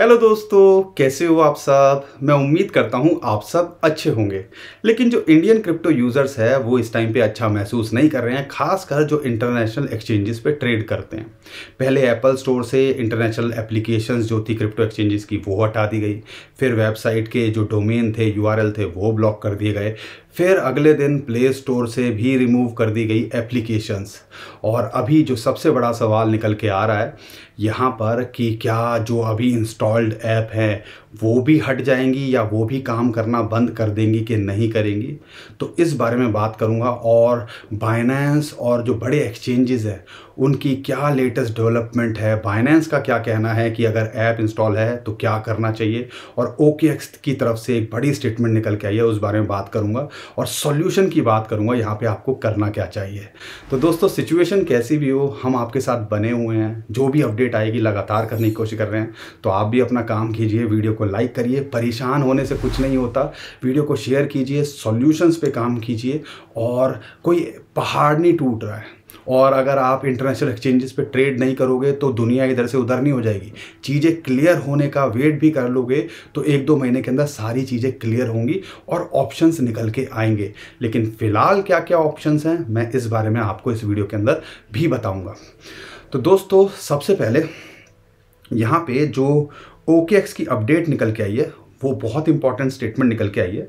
hello दोस्तों कैसे हो आप सब मैं उम्मीद करता हूं आप सब अच्छे होंगे लेकिन जो इंडियन क्रिप्टो यूज़र्स है वो इस टाइम पे अच्छा महसूस नहीं कर रहे हैं खासकर जो इंटरनेशनल एक्सचेंजेस पे ट्रेड करते हैं पहले एप्पल स्टोर से इंटरनेशनल एप्लीकेशंस जो थी क्रिप्टो एक्सचेंजेस की वो हटा दी गई फिर वेबसाइट के जो डोमेन थे यू थे वो ब्लॉक कर दिए गए फिर अगले दिन प्ले स्टोर से भी रिमूव कर दी गई एप्लीकेशंस और अभी जो सबसे बड़ा सवाल निकल के आ रहा है यहाँ पर कि क्या जो अभी इंस्टॉल्ड ऐप हैं वो भी हट जाएंगी या वो भी काम करना बंद कर देंगी कि नहीं करेंगी तो इस बारे में बात करूँगा और बाइनेंस और जो बड़े एक्सचेंजेस हैं उनकी क्या लेटेस्ट डेवलपमेंट है फाइनेंस का क्या कहना है कि अगर ऐप इंस्टॉल है तो क्या करना चाहिए और ओके की तरफ से एक बड़ी स्टेटमेंट निकल के आई है उस बारे में बात करूँगा और सोल्यूशन की बात करूँगा यहाँ पर आपको करना क्या चाहिए तो दोस्तों सिचुएशन कैसी भी हो हम आपके साथ बने हुए हैं जो भी अपडेट आएगी लगातार करने की कोशिश कर रहे हैं तो आप भी अपना काम कीजिए वीडियो को लाइक करिए परेशान होने से कुछ नहीं होता वीडियो को शेयर कीजिए सॉल्यूशंस पे काम कीजिए और कोई पहाड़ नहीं टूट रहा है और अगर आप इंटरनेशनल एक्सचेंजेस पे ट्रेड नहीं करोगे तो दुनिया इधर से उधर नहीं हो जाएगी चीज़ें क्लियर होने का वेट भी कर लोगे तो एक दो महीने के अंदर सारी चीज़ें क्लियर होंगी और ऑप्शंस निकल के आएंगे लेकिन फ़िलहाल क्या क्या ऑप्शंस हैं मैं इस बारे में आपको इस वीडियो के अंदर भी बताऊँगा तो दोस्तों सबसे पहले यहाँ पर जो ओ की अपडेट निकल के आई है वो बहुत इंपॉर्टेंट स्टेटमेंट निकल के आई है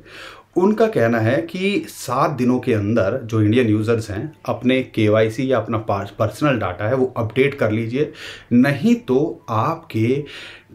उनका कहना है कि सात दिनों के अंदर जो इंडियन यूज़र्स हैं अपने के या अपना पर्सनल डाटा है वो अपडेट कर लीजिए नहीं तो आपके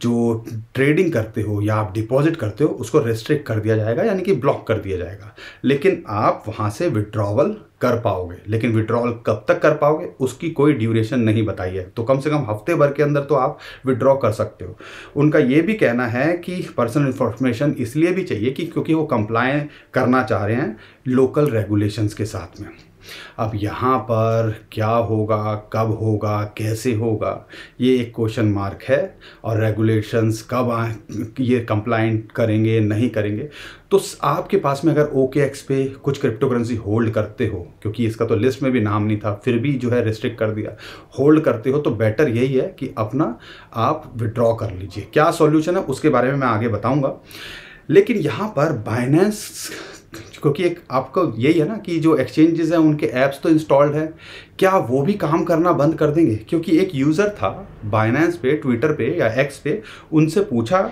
जो ट्रेडिंग करते हो या आप डिपॉजिट करते हो उसको रेस्ट्रिक्ट कर दिया जाएगा यानी कि ब्लॉक कर दिया जाएगा लेकिन आप वहाँ से विड्रॉवल कर पाओगे लेकिन विड्रॉवल कब तक कर पाओगे उसकी कोई ड्यूरेशन नहीं बताई है तो कम से कम हफ्ते भर के अंदर तो आप विड्रॉ कर सकते हो उनका ये भी कहना है कि पर्सनल इन्फॉर्मेशन इसलिए भी चाहिए कि क्योंकि वो कंप्लाय करना चाह रहे हैं लोकल रेगुलेशंस के साथ में अब यहाँ पर क्या होगा कब होगा कैसे होगा ये एक क्वेश्चन मार्क है और रेगुलेशंस कब आ ये कंप्लाइंट करेंगे नहीं करेंगे तो आपके पास में अगर ओके एक्स पे कुछ क्रिप्टो करेंसी होल्ड करते हो क्योंकि इसका तो लिस्ट में भी नाम नहीं था फिर भी जो है रिस्ट्रिक्ट कर दिया होल्ड करते हो तो बेटर यही है कि अपना आप विड्रॉ कर लीजिए क्या सॉल्यूशन है उसके बारे में मैं आगे बताऊंगा लेकिन यहाँ पर बाइनेंस क्योंकि एक आपको यही है ना कि जो एक्सचेंजेस हैं उनके ऐप्स तो इंस्टॉल्ड हैं क्या वो भी काम करना बंद कर देंगे क्योंकि एक यूज़र था बाइनेंस पे ट्विटर पे या एक्स पे उनसे पूछा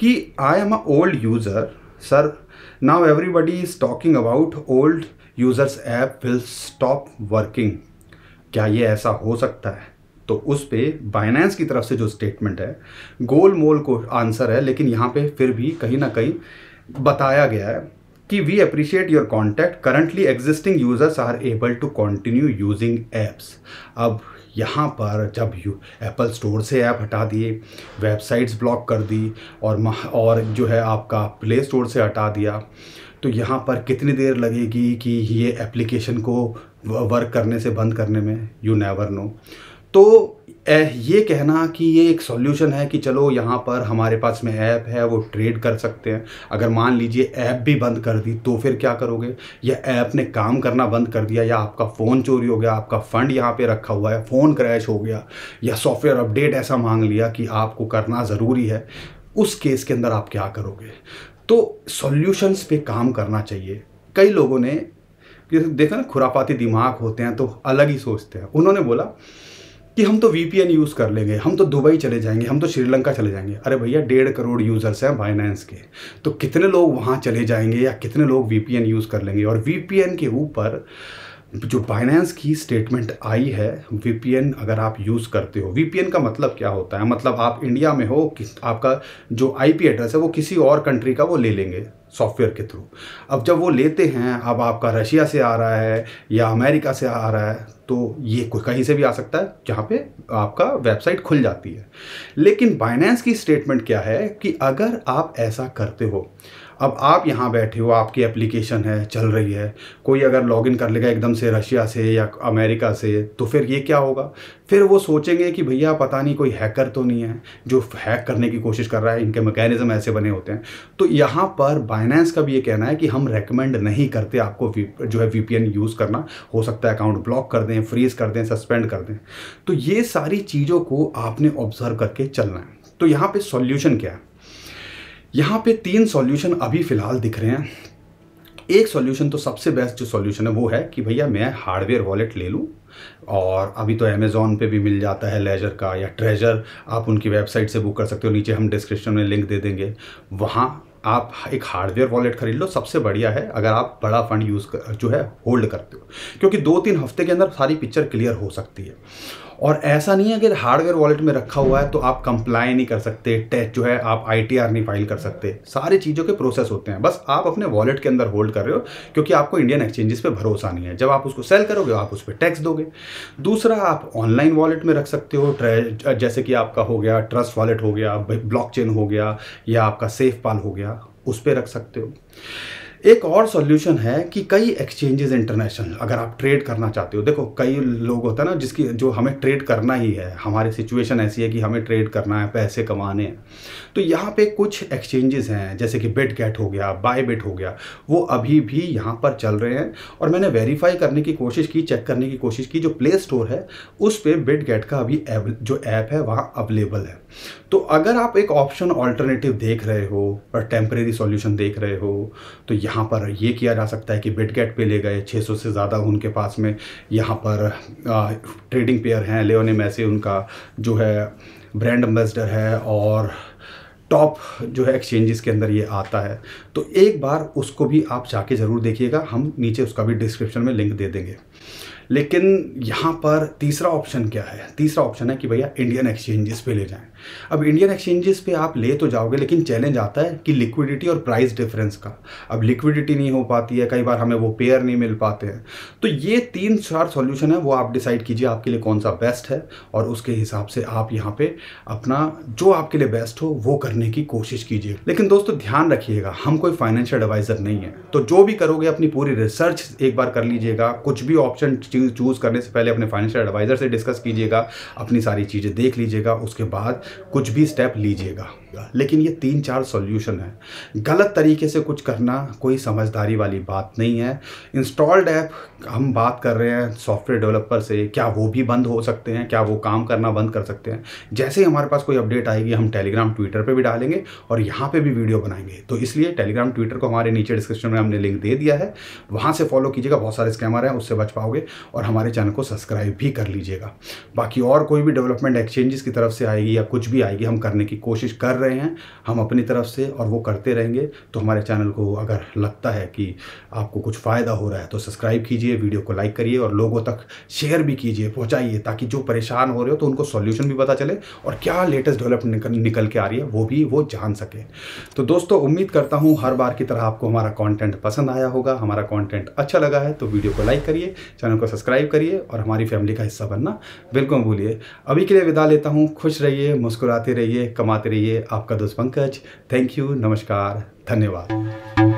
कि I am a old user sir now everybody is talking about old users app will stop working क्या ये ऐसा हो सकता है तो उस पर बाइनेंस की तरफ से जो स्टेटमेंट है गोल मोल को आंसर है लेकिन यहाँ पे फिर भी कहीं ना कहीं बताया गया है कि we appreciate your contact currently existing users are able to continue using apps अब यहाँ पर जब यू एप्पल स्टोर से ऐप हटा दिए वेबसाइट्स ब्लॉक कर दी और और जो है आपका प्ले स्टोर से हटा दिया तो यहाँ पर कितनी देर लगेगी कि ये एप्लीकेशन को वर्क करने से बंद करने में यू नेवर नो तो ए ये कहना कि ये एक सॉल्यूशन है कि चलो यहाँ पर हमारे पास में ऐप है वो ट्रेड कर सकते हैं अगर मान लीजिए ऐप भी बंद कर दी तो फिर क्या करोगे या ऐप ने काम करना बंद कर दिया या आपका फ़ोन चोरी हो गया आपका फ़ंड यहाँ पे रखा हुआ है फ़ोन क्रैश हो गया या सॉफ्टवेयर अपडेट ऐसा मांग लिया कि आपको करना ज़रूरी है उस केस के अंदर आप क्या करोगे तो सॉल्यूशंस पे काम करना चाहिए कई लोगों ने जैसे देखा ना खुरापाती दिमाग होते हैं तो अलग ही सोचते हैं उन्होंने बोला कि हम तो वी यूज़ कर लेंगे हम तो दुबई चले जाएंगे हम तो श्रीलंका चले जाएंगे अरे भैया डेढ़ करोड़ यूज़र्स हैं फाइनेंस के तो कितने लोग वहाँ चले जाएंगे या कितने लोग वी यूज़ कर लेंगे और वी के ऊपर जो बाइनेंस की स्टेटमेंट आई है वीपीएन अगर आप यूज़ करते हो वीपीएन का मतलब क्या होता है मतलब आप इंडिया में हो आपका जो आईपी एड्रेस है वो किसी और कंट्री का वो ले लेंगे सॉफ्टवेयर के थ्रू अब जब वो लेते हैं अब आपका रशिया से आ रहा है या अमेरिका से आ रहा है तो ये कोई कहीं से भी आ सकता है जहाँ पे आपका वेबसाइट खुल जाती है लेकिन बाइनेंस की स्टेटमेंट क्या है कि अगर आप ऐसा करते हो अब आप यहाँ बैठे हो आपकी एप्लीकेशन है चल रही है कोई अगर लॉगिन कर लेगा एकदम से रशिया से या अमेरिका से तो फिर ये क्या होगा फिर वो सोचेंगे कि भैया पता नहीं कोई हैकर तो नहीं है जो हैक करने की कोशिश कर रहा है इनके मैकेनिज़्म ऐसे बने होते हैं तो यहाँ पर बाइनेंस का भी ये कहना है कि हम रेकमेंड नहीं करते आपको जो है वी यूज़ करना हो सकता है अकाउंट ब्लॉक कर दें फ्रीज़ कर दें सस्पेंड कर दें तो ये सारी चीज़ों को आपने ऑब्जर्व करके चलना है तो यहाँ पे सॉल्यूशन क्या है यहाँ पे तीन सॉल्यूशन अभी फ़िलहाल दिख रहे हैं एक सॉल्यूशन तो सबसे बेस्ट जो सॉल्यूशन है वो है कि भैया मैं हार्डवेयर वॉलेट ले लूँ और अभी तो अमेज़ोन पे भी मिल जाता है लेजर का या ट्रेजर आप उनकी वेबसाइट से बुक कर सकते हो नीचे हम डिस्क्रिप्शन में लिंक दे देंगे वहाँ आप एक हार्डवेयर वॉलेट खरीद लो सबसे बढ़िया है अगर आप बड़ा फंड यूज़ जो है होल्ड करते हो क्योंकि दो तीन हफ्ते के अंदर सारी पिक्चर क्लियर हो सकती है और ऐसा नहीं है कि हार्डवेयर वॉलेट में रखा हुआ है तो आप कंप्लाई नहीं कर सकते टेस्ट जो है आप आई नहीं फाइल कर सकते सारी चीज़ों के प्रोसेस होते हैं बस आप अपने वॉलेट के अंदर होल्ड कर रहे हो क्योंकि आपको इंडियन एक्सचेंजेस पर भरोसा नहीं है जब आप उसको सेल करोगे आप उस पर टैक्स दोगे दूसरा आप ऑनलाइन वॉलेट में रख सकते हो जैसे कि आपका हो गया ट्रस्ट वॉलेट हो गया ब्लॉक हो गया या आपका सेफ पाल हो गया उस पर रख सकते हो एक और सॉल्यूशन है कि कई एक्सचेंजेस इंटरनेशनल अगर आप ट्रेड करना चाहते हो देखो कई लोग होता है ना जिसकी जो हमें ट्रेड करना ही है हमारी सिचुएशन ऐसी है कि हमें ट्रेड करना है पैसे कमाने हैं तो यहाँ पे कुछ एक्सचेंजेस हैं जैसे कि बेट गेट हो गया बाय बेट हो गया वो अभी भी यहाँ पर चल रहे हैं और मैंने वेरीफाई करने की कोशिश की चेक करने की कोशिश की जो प्ले स्टोर है उस पर बेट कैट का अभी जो ऐप है वहाँ अवेलेबल है तो अगर आप एक ऑप्शन ऑल्टरनेटिव देख रहे हो और टेम्परेरी सोल्यूशन देख रहे हो तो यहाँ यहाँ पर ये किया जा सकता है कि बिटगेट पे ले गए 600 से ज़्यादा उनके पास में यहाँ पर ट्रेडिंग पेयर हैं लेने मैसे उनका जो है ब्रांड एम्बेसडर है और टॉप जो है एक्सचेंजेस के अंदर ये आता है तो एक बार उसको भी आप जाके ज़रूर देखिएगा हम नीचे उसका भी डिस्क्रिप्शन में लिंक दे देंगे लेकिन यहाँ पर तीसरा ऑप्शन क्या है तीसरा ऑप्शन है कि भैया इंडियन एक्सचेंजेस पे ले जाएं अब इंडियन एक्सचेंजेस पे आप ले तो जाओगे लेकिन चैलेंज आता है कि लिक्विडिटी और प्राइस डिफरेंस का अब लिक्विडिटी नहीं हो पाती है कई बार हमें वो पेयर नहीं मिल पाते हैं तो ये तीन चार सॉल्यूशन है वो आप डिसाइड कीजिए आपके लिए कौन सा बेस्ट है और उसके हिसाब से आप यहाँ पे अपना जो आपके लिए बेस्ट हो वो करने की कोशिश कीजिए लेकिन दोस्तों ध्यान रखिएगा हम कोई फाइनेंशियल एडवाइजर नहीं है तो जो भी करोगे अपनी पूरी रिसर्च एक बार कर लीजिएगा कुछ भी ऑप्शन चूज करने से पहले अपने फाइनेंशियल एडवाइजर से डिस्कस कीजिएगा अपनी सारी चीज़ें देख लीजिएगा उसके बाद कुछ भी स्टेप लीजिएगा लेकिन ये तीन चार सॉल्यूशन है गलत तरीके से कुछ करना कोई समझदारी वाली बात नहीं है इंस्टॉल्ड ऐप हम बात कर रहे हैं सॉफ्टवेयर डेवलपर से क्या वो भी बंद हो सकते हैं क्या वो काम करना बंद कर सकते हैं जैसे ही हमारे पास कोई अपडेट आएगी हम टेलीग्राम ट्विटर पर भी डालेंगे और यहाँ पर भी वीडियो बनाएंगे तो इसलिए टेलीग्राम ट्विटर को हमारे नीचे डिस्क्रिप्शन में हमने लिंक दे दिया है वहाँ से फॉलो कीजिएगा बहुत सारे स्कैमर हैं उससे बच पाओगे और हमारे चैनल को सब्सक्राइब भी कर लीजिएगा बाकी और कोई भी डेवलपमेंट एक्सचेंजेस की तरफ से आएगी या कुछ कुछ भी आएगी हम करने की कोशिश कर रहे हैं हम अपनी तरफ से और वो करते रहेंगे तो हमारे चैनल को अगर लगता है कि आपको कुछ फ़ायदा हो रहा है तो सब्सक्राइब कीजिए वीडियो को लाइक करिए और लोगों तक शेयर भी कीजिए पहुँचाइए ताकि जो परेशान हो रहे हो तो उनको सोल्यूशन भी पता चले और क्या लेटेस्ट डेवलपमेंट निकल, निकल के आ रही है वो भी वो जान सके तो दोस्तों उम्मीद करता हूँ हर बार की तरह आपको हमारा कॉन्टेंट पसंद आया होगा हमारा कॉन्टेंट अच्छा लगा है तो वीडियो को लाइक करिए चैनल को सब्सक्राइब करिए और हमारी फैमिली का हिस्सा बनना बिल्कुल भूलिए अभी के लिए विदा लेता हूँ खुश रहिए मुस्कुराते रहिए कमाते रहिए आपका दोस्त पंकज थैंक यू नमस्कार धन्यवाद